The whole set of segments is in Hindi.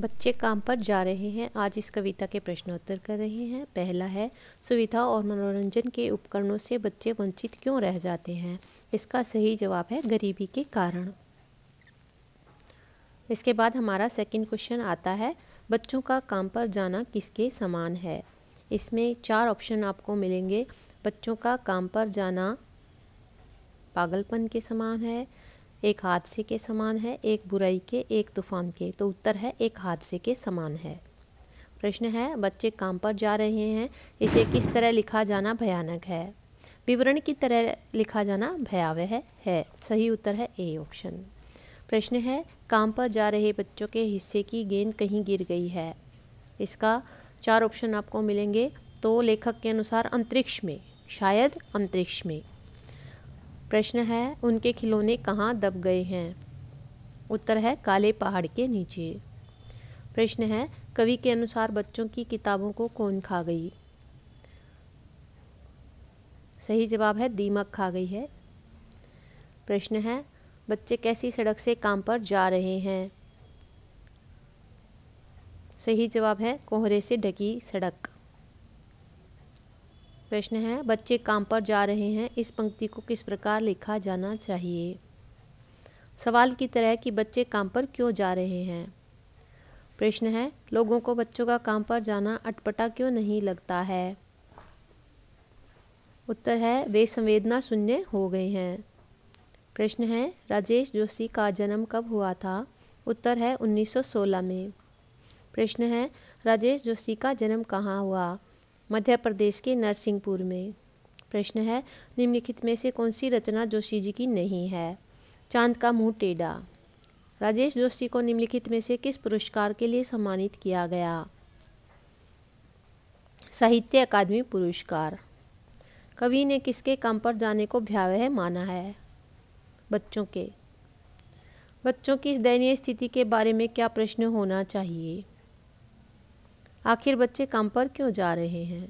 बच्चे काम पर जा रहे हैं आज इस कविता के प्रश्नोत्तर कर रहे हैं पहला है सुविधा और मनोरंजन के उपकरणों से बच्चे वंचित क्यों रह जाते हैं इसका सही जवाब है गरीबी के कारण इसके बाद हमारा सेकंड क्वेश्चन आता है बच्चों का काम पर जाना किसके समान है इसमें चार ऑप्शन आपको मिलेंगे बच्चों का काम पर जाना पागलपन के समान है एक हादसे के समान है एक बुराई के एक तूफान के तो उत्तर है एक हादसे के समान है प्रश्न है बच्चे काम पर जा रहे हैं इसे किस तरह लिखा जाना भयानक है विवरण की तरह लिखा जाना भयावह है, है सही उत्तर है ए ऑप्शन प्रश्न है काम पर जा रहे बच्चों के हिस्से की गेंद कहीं गिर गई है इसका चार ऑप्शन आपको मिलेंगे तो लेखक के अनुसार अंतरिक्ष में शायद अंतरिक्ष में प्रश्न है उनके खिलौने कहाँ दब गए हैं उत्तर है काले पहाड़ के नीचे प्रश्न है कवि के अनुसार बच्चों की किताबों को कौन खा गई सही जवाब है दीमक खा गई है प्रश्न है बच्चे कैसी सड़क से काम पर जा रहे हैं सही जवाब है कोहरे से ढकी सड़क प्रश्न है बच्चे काम पर जा रहे हैं इस पंक्ति को किस प्रकार लिखा जाना चाहिए सवाल की तरह कि बच्चे काम पर क्यों जा रहे हैं प्रश्न है लोगों को बच्चों का काम पर जाना अटपटा क्यों नहीं लगता है उत्तर है वे संवेदना शून्य हो गए हैं प्रश्न है राजेश जोशी का जन्म कब हुआ था उत्तर है 1916 में प्रश्न है राजेश जोशी का जन्म कहाँ हुआ मध्य प्रदेश के नरसिंहपुर में प्रश्न है निम्नलिखित में से कौन सी रचना जोशी जी की नहीं है चांद का मुंह टेढ़ा राजेश जोशी को निम्नलिखित में से किस पुरस्कार के लिए सम्मानित किया गया साहित्य अकादमी पुरस्कार कवि ने किसके काम पर जाने को भयावह माना है बच्चों के बच्चों की इस दयनीय स्थिति के बारे में क्या प्रश्न होना चाहिए आखिर बच्चे काम पर क्यों जा रहे हैं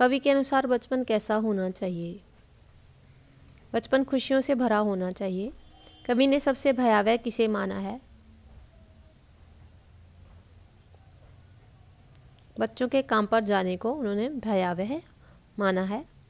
कवि के अनुसार बचपन कैसा होना चाहिए बचपन खुशियों से भरा होना चाहिए कवि ने सबसे भयावह किसे माना है बच्चों के काम पर जाने को उन्होंने भयावह माना है